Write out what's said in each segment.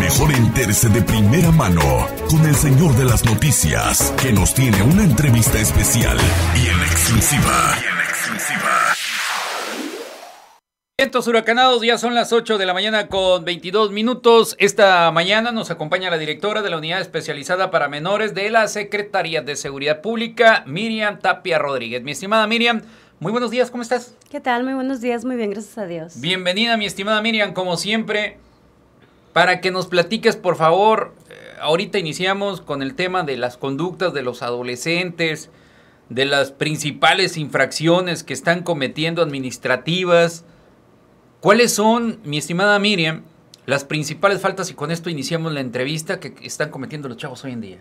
Mejor entérese de primera mano con el señor de las noticias, que nos tiene una entrevista especial y en exclusiva. Y huracanados, ya son las 8 de la mañana con 22 minutos. Esta mañana nos acompaña la directora de la Unidad Especializada para Menores de la Secretaría de Seguridad Pública, Miriam Tapia Rodríguez. Mi estimada Miriam, muy buenos días, ¿cómo estás? ¿Qué tal? Muy buenos días, muy bien, gracias a Dios. Bienvenida, mi estimada Miriam, como siempre para que nos platiques, por favor, eh, ahorita iniciamos con el tema de las conductas de los adolescentes, de las principales infracciones que están cometiendo administrativas. ¿Cuáles son, mi estimada Miriam, las principales faltas, y con esto iniciamos la entrevista, que están cometiendo los chavos hoy en día?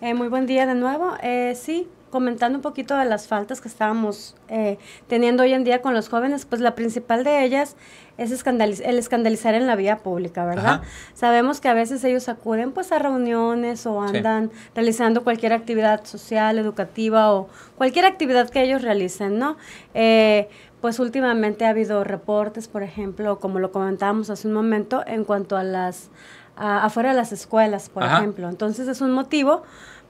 eh, muy buen día de nuevo. Eh, sí, comentando un poquito de las faltas que estábamos eh, teniendo hoy en día con los jóvenes, pues la principal de ellas es el escandalizar en la vía pública, ¿verdad? Sabemos que a veces ellos acuden pues a reuniones o andan realizando cualquier actividad social, educativa o cualquier actividad que ellos realicen, ¿no? Eh, pues últimamente ha habido reportes, por ejemplo, como lo comentábamos hace un momento, en cuanto a las afuera de las escuelas, por ejemplo. Entonces es un motivo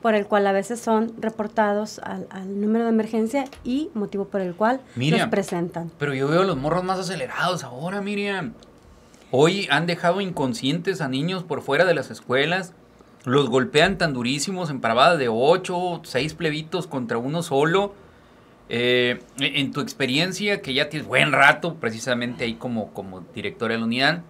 por el cual a veces son reportados al, número de emergencia y motivo por el cual los presentan. Pero yo veo los morros más acelerados ahora, Miriam. Hoy han dejado inconscientes a niños por fuera de las escuelas, los golpean tan durísimos en paradas de 8, seis plebitos contra uno solo. Eh, en tu experiencia, que ya tienes buen rato precisamente ahí como, como directora de la unidad,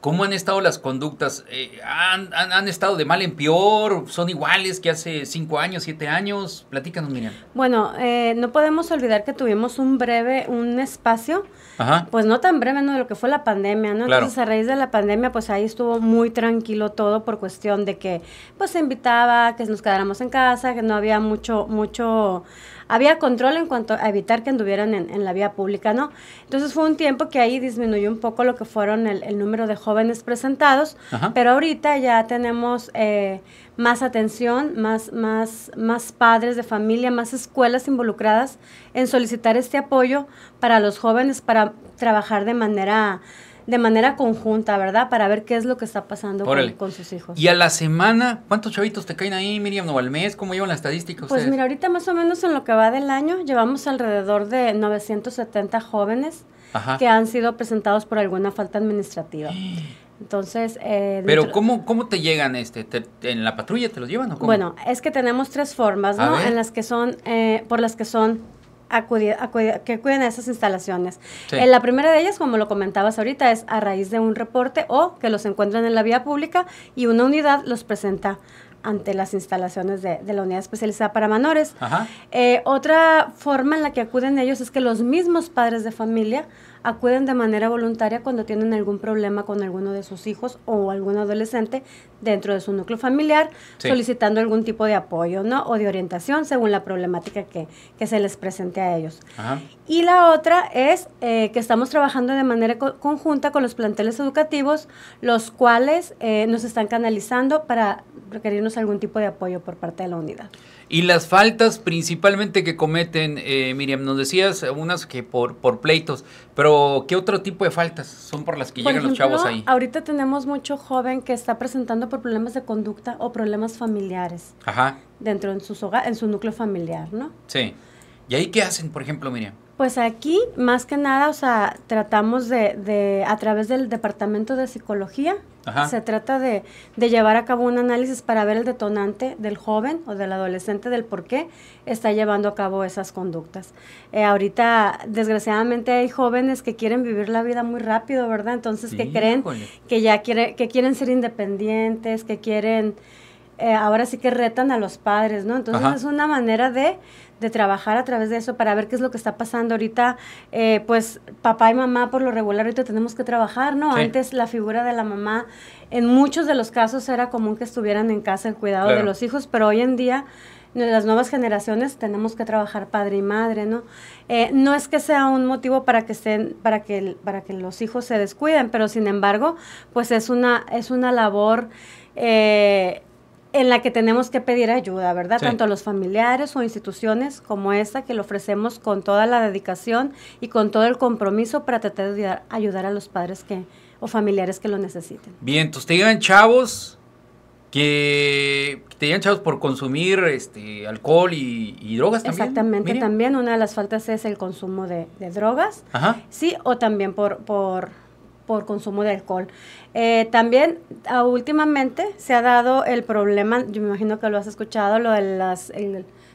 ¿Cómo han estado las conductas? Eh, ¿han, estado de mal en peor? ¿Son iguales que hace cinco años, siete años? Platícanos, Miriam. Bueno, eh, no podemos olvidar que tuvimos un breve, un espacio, pues no tan breve, ¿no? De lo que fue la pandemia, ¿no? Entonces, a raíz de la pandemia, pues ahí estuvo muy tranquilo todo por cuestión de que, pues, se invitaba, que nos quedáramos en casa, que no había mucho, mucho había control en cuanto a evitar que anduvieran en, la vía pública, ¿no? Entonces fue un tiempo que ahí disminuyó un poco lo que fueron el, número de jóvenes presentados, pero ahorita ya tenemos eh, más atención, más, más, más padres de familia, más escuelas involucradas en solicitar este apoyo para los jóvenes para trabajar de manera de manera conjunta, ¿verdad? Para ver qué es lo que está pasando con, sus hijos. Y a la semana, ¿cuántos chavitos te caen ahí, Miriam? ¿O al mes? ¿Cómo llevan las estadísticas? Pues mira, ahorita más o menos en lo que va del año llevamos alrededor de 970 jóvenes que han sido presentados por alguna falta administrativa. Entonces, eh, pero ¿cómo, ¿cómo te llegan este? ¿Te, en la patrulla te los llevan o cómo? Bueno, es que tenemos tres formas, ¿no? En las que son, eh, por las que son acudir, que acuden a esas instalaciones. En eh, la primera de ellas, como lo comentabas ahorita, es a raíz de un reporte o que los encuentran en la vía pública y una unidad los presenta ante las instalaciones de, la unidad especializada para menores. Eh, otra forma en la que acuden ellos es que los mismos padres de familia acuden de manera voluntaria cuando tienen algún problema con alguno de sus hijos o algún adolescente dentro de su núcleo familiar, solicitando algún tipo de apoyo ¿no? o de orientación según la problemática que, se les presente a ellos. Ajá. Y la otra es eh, que estamos trabajando de manera conjunta con los planteles educativos, los cuales eh, nos están canalizando para requerirnos algún tipo de apoyo por parte de la unidad. Y las faltas principalmente que cometen, eh, Miriam, nos decías unas que por, por pleitos, pero ¿qué otro tipo de faltas son por las que llegan los chavos ahí? Ahorita tenemos mucho joven que está presentando por problemas de conducta o problemas familiares. Dentro de sus hogar, en su núcleo familiar, ¿no? Sí. ¿Y ahí qué hacen, por ejemplo, Miriam? Pues aquí, más que nada, o sea, tratamos de, a través del Departamento de Psicología, se trata de, llevar a cabo un análisis para ver el detonante del joven o del adolescente del por qué está llevando a cabo esas conductas. Eh, ahorita, desgraciadamente, hay jóvenes que quieren vivir la vida muy rápido, ¿verdad? Entonces, que creen que ya quieren, que quieren ser independientes, que quieren... Eh, ahora sí que retan a los padres, ¿no? Entonces es una manera de de trabajar a través de eso para ver qué es lo que está pasando. Ahorita, eh, pues papá y mamá por lo regular ahorita tenemos que trabajar, ¿no? Antes la figura de la mamá en muchos de los casos era común que estuvieran en casa el cuidado de los hijos, pero hoy en día las nuevas generaciones tenemos que trabajar padre y madre, ¿no? Eh, no es que sea un motivo para que estén, para que, para que los hijos se descuiden, pero sin embargo, pues es una, es una labor eh, en la que tenemos que pedir ayuda, ¿verdad? Tanto a los familiares o instituciones como esta que lo ofrecemos con toda la dedicación y con todo el compromiso para tratar de ayudar, a los padres que o familiares que lo necesiten. Bien, entonces te llegan chavos que, te chavos por consumir este alcohol y, drogas también. Exactamente, también una de las faltas es el consumo de, de drogas. Ajá. Sí, o también por, por por consumo de alcohol. Eh, también ah, últimamente se ha dado el problema, yo me imagino que lo has escuchado, lo de las,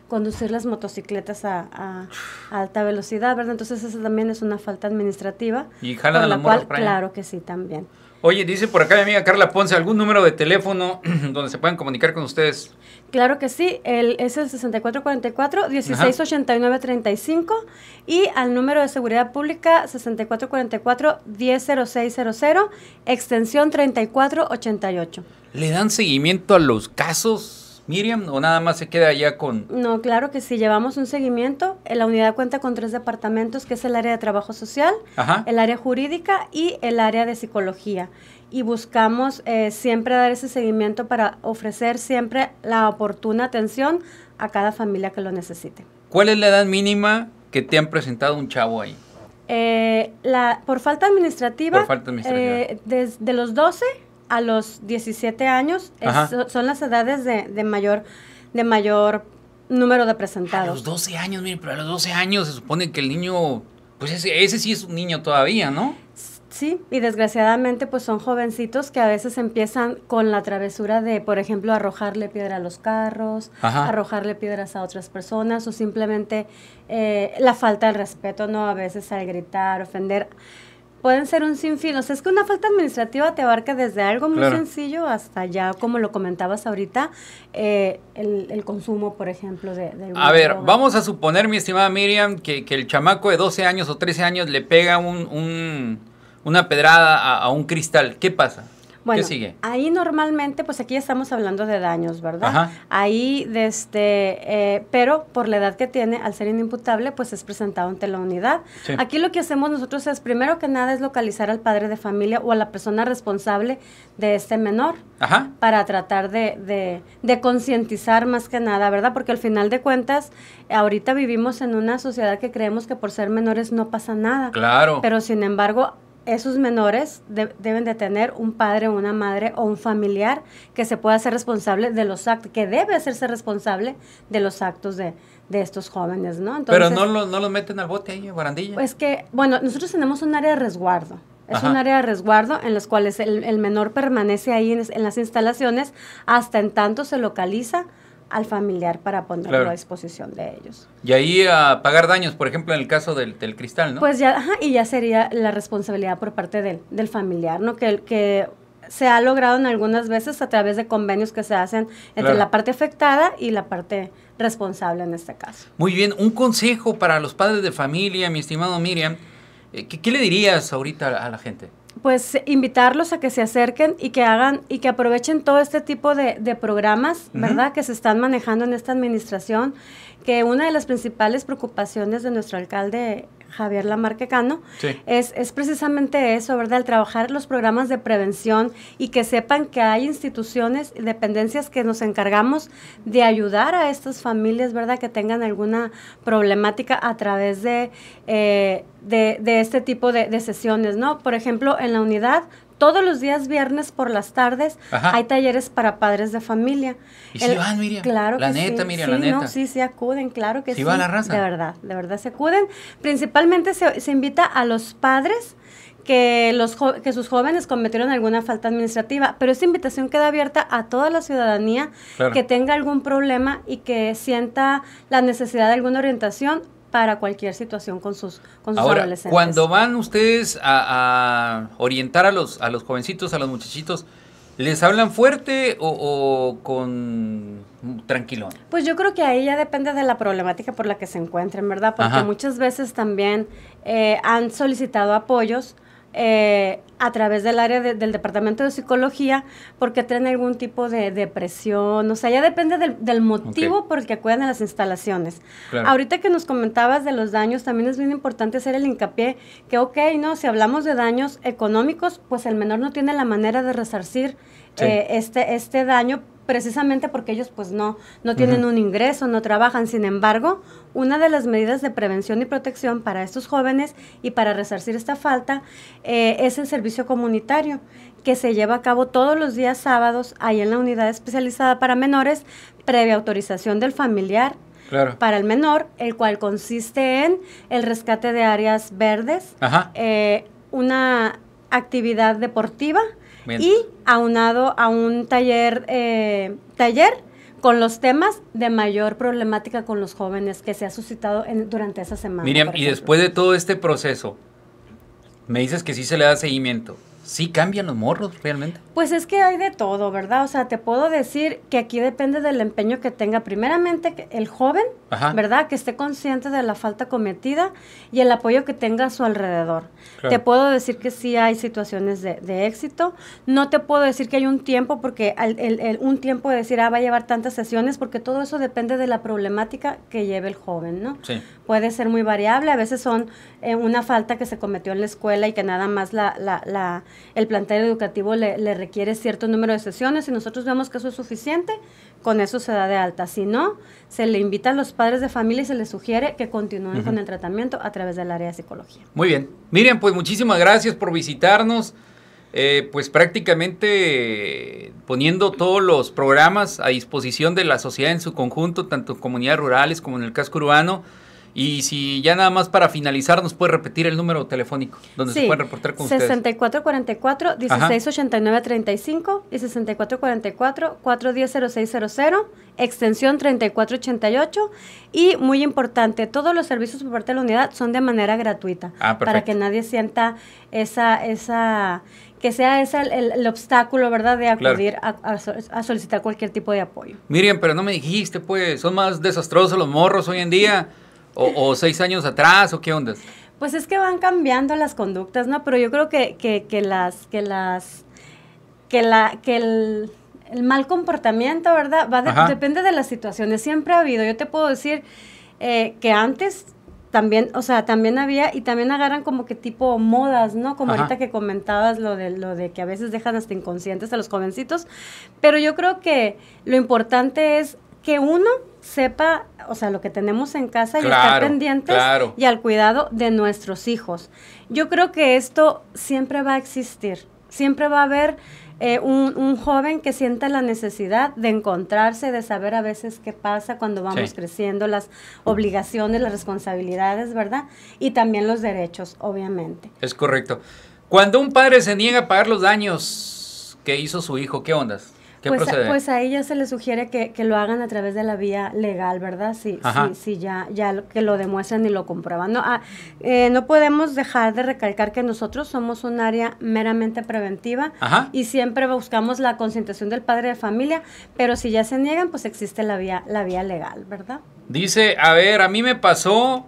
conducir las motocicletas a, alta velocidad, ¿verdad? Entonces esa también es una falta administrativa. Y la cual, Claro que sí, también. Oye, dice por acá mi amiga Carla Ponce, ¿algún número de teléfono donde se puedan comunicar con ustedes? Claro que sí, el, es el 6444 168935 y al número de seguridad pública 6444-100600, extensión 3488. ¿Le dan seguimiento a los casos? Miriam o nada más se queda allá con... No, claro que si llevamos un seguimiento. Eh, la unidad cuenta con tres departamentos, que es el área de trabajo social, el área jurídica y el área de psicología. Y buscamos eh, siempre dar ese seguimiento para ofrecer siempre la oportuna atención a cada familia que lo necesite. ¿Cuál es la edad mínima que te han presentado un chavo ahí? Eh, la, por falta administrativa, por falta administrativa. desde los 12 a los 17 años son las edades de, de, mayor de mayor número de presentados. A los 12 años, mire, pero a los 12 años se supone que el niño, pues ese, ese sí es un niño todavía, ¿no? Sí, y desgraciadamente pues son jovencitos que a veces empiezan con la travesura de, por ejemplo, arrojarle piedra a los carros, arrojarle piedras a otras personas o simplemente eh, la falta de respeto, ¿no? A veces al gritar, ofender pueden ser un sinfín. O sea, es que una falta administrativa te abarca desde algo muy sencillo hasta ya, como lo comentabas ahorita, eh, el, consumo, por ejemplo, de... a ver, vamos a suponer, mi estimada Miriam, que, que, el chamaco de 12 años o 13 años le pega un, una pedrada a un cristal. ¿Qué pasa? Bueno, ahí normalmente, pues aquí estamos hablando de daños, ¿verdad? Ahí, desde, este, eh, pero por la edad que tiene, al ser inimputable, pues es presentado ante la unidad. Aquí lo que hacemos nosotros es, primero que nada, es localizar al padre de familia o a la persona responsable de este menor. Para tratar de, de concientizar más que nada, ¿verdad? Porque al final de cuentas, ahorita vivimos en una sociedad que creemos que por ser menores no pasa nada. Claro. Pero sin embargo, esos menores deben de tener un padre, o una madre o un familiar que se pueda hacer responsable de los actos, que debe hacerse responsable de los actos de, estos jóvenes, ¿no? Pero no, lo, no los meten al bote ahí, barandilla. Pues que, bueno, nosotros tenemos un área de resguardo. Es un área de resguardo en los cuales el, menor permanece ahí en, las instalaciones hasta en tanto se localiza al familiar para ponerlo a disposición de ellos. Y ahí a pagar daños, por ejemplo, en el caso del, cristal, ¿no? Pues ya, y ya sería la responsabilidad por parte del, familiar, ¿no? Que, que se ha logrado en algunas veces a través de convenios que se hacen entre la parte afectada y la parte responsable en este caso. Muy bien, un consejo para los padres de familia, mi estimado Miriam, eh, ¿qué, qué le dirías ahorita a la gente? pues invitarlos a que se acerquen y que hagan y que aprovechen todo este tipo de, programas, ¿verdad? Que se están manejando en esta administración, que una de las principales preocupaciones de nuestro alcalde Javier Lamarquecano, es, es precisamente eso, ¿verdad? El trabajar los programas de prevención y que sepan que hay instituciones y dependencias que nos encargamos de ayudar a estas familias, ¿verdad? Que tengan alguna problemática a través de, eh, de, este tipo de, de sesiones, ¿no? Por ejemplo, en la unidad todos los días viernes por las tardes hay talleres para padres de familia. ¿Y si van, Miriam? Claro la neta, sí. Miriam, sí, sí, acuden, claro que sí. ¿Sí va la raza? De verdad, de verdad se acuden. Principalmente se, invita a los padres que, los que sus jóvenes cometieron alguna falta administrativa, pero esta invitación queda abierta a toda la ciudadanía que tenga algún problema y que sienta la necesidad de alguna orientación para cualquier situación con sus, con Ahora, adolescentes. Cuando van ustedes a, orientar a los, a los jovencitos, a los muchachitos, ¿Les hablan fuerte o, con tranquilón? Pues yo creo que ahí ya depende de la problemática por la que se encuentren, ¿verdad? Porque muchas veces también eh, han solicitado apoyos eh, a través del área del Departamento de Psicología porque traen algún tipo de depresión, o sea, ya depende del, motivo por el que acudan a las instalaciones. Ahorita que nos comentabas de los daños, también es bien importante hacer el hincapié que, ok, no, si hablamos de daños económicos, pues el menor no tiene la manera de resarcir eh, este, este daño precisamente porque ellos pues no, no tienen un ingreso, no trabajan. Sin embargo, una de las medidas de prevención y protección para estos jóvenes y para resarcir esta falta eh, es el servicio comunitario que se lleva a cabo todos los días sábados ahí en la unidad especializada para menores, previa autorización del familiar para el menor, el cual consiste en el rescate de áreas verdes, eh, una actividad deportiva, y aunado a un taller, eh, taller con los temas de mayor problemática con los jóvenes que se ha suscitado en, durante esa semana. Miriam, y después de todo este proceso, me dices que sí se le da seguimiento sí cambian los morros realmente. Pues es que hay de todo, ¿verdad? O sea, te puedo decir que aquí depende del empeño que tenga primeramente el joven, ¿verdad? Que esté consciente de la falta cometida y el apoyo que tenga a su alrededor. Te puedo decir que sí hay situaciones de, éxito. No te puedo decir que hay un tiempo, porque un tiempo de decir, ah, va a llevar tantas sesiones, porque todo eso depende de la problemática que lleve el joven, ¿no? Sí. Puede ser muy variable, a veces son eh, una falta que se cometió en la escuela y que nada más la el plantel educativo le, requiere cierto número de sesiones. y nosotros vemos que eso es suficiente, con eso se da de alta. Si no, se le invita a los padres de familia y se les sugiere que continúen con el tratamiento a través del área de psicología. Muy bien. Miren, pues muchísimas gracias por visitarnos. Eh, pues prácticamente poniendo todos los programas a disposición de la sociedad en su conjunto, tanto en comunidades rurales como en el casco urbano. Y si ya nada más para finalizar, nos puede repetir el número telefónico donde se puede reportar con 6444 35 y 6444 4100600 extensión 3488 y muy importante, todos los servicios por parte de la unidad son de manera gratuita ah, para que nadie sienta esa esa que sea esa el, obstáculo, ¿verdad?, de acudir a, solicitar cualquier tipo de apoyo. Miriam, pero no me dijiste, pues, son más desastrosos los morros hoy en día. O, seis años atrás o qué onda? Pues es que van cambiando las conductas, ¿no? Pero yo creo que, que, las, que las, que la, que el, mal comportamiento, ¿verdad? Va depende de las situaciones. Siempre ha habido. Yo te puedo decir eh, que antes también, o sea, también había y también agarran como que tipo modas, ¿no? Como ahorita que comentabas lo de lo de que a veces dejan hasta inconscientes a los jovencitos, pero yo creo que lo importante es que uno sepa, o sea, lo que tenemos en casa y estar pendientes y al cuidado de nuestros hijos. Yo creo que esto siempre va a existir, siempre va a haber eh, un, joven que sienta la necesidad de encontrarse, de saber a veces qué pasa cuando vamos creciendo, las obligaciones, las responsabilidades, ¿verdad? Y también los derechos, obviamente. Es correcto. Cuando un padre se niega a pagar los daños que hizo su hijo, ¿qué ondas? Pues, pues, A, ella se le sugiere que, lo hagan a través de la vía legal, ¿verdad? Sí, sí, ya, ya que lo demuestran y lo comprueban. No, ah, eh, no podemos dejar de recalcar que nosotros somos un área meramente preventiva y siempre buscamos la concentración del padre de familia, pero si ya se niegan, pues existe la vía, la vía legal, ¿verdad? Dice, a ver, a mí me pasó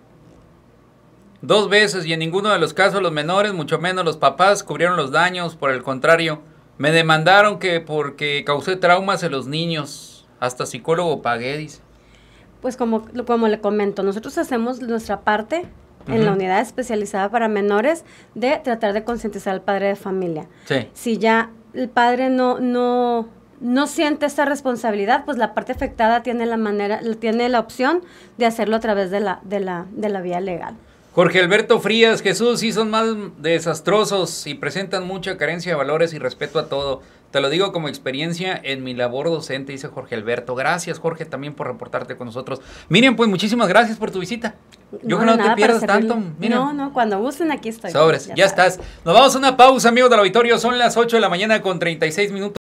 dos veces y en ninguno de los casos los menores, mucho menos los papás, cubrieron los daños, por el contrario. Me demandaron que porque causé traumas en los niños. Hasta psicólogo pagué, dice. Pues como, como le comento, nosotros hacemos nuestra parte en la unidad especializada para menores de tratar de concientizar al padre de familia. Si ya el padre no, no, no siente esta responsabilidad, pues la parte afectada tiene la manera, tiene la opción de hacerlo a través de la, de la, de la vía legal. Jorge Alberto Frías, Jesús, sí son más desastrosos y presentan mucha carencia de valores y respeto a todo. Te lo digo como experiencia en mi labor docente, dice Jorge Alberto. Gracias, Jorge, también por reportarte con nosotros. Miren, pues muchísimas gracias por tu visita. Yo creo que no te pierdas tanto. No, no, cuando gusten aquí estoy. Sobres, ya, ya estás. Nos vamos a una pausa, amigos del auditorio. Son las 8 de la mañana con 36 minutos.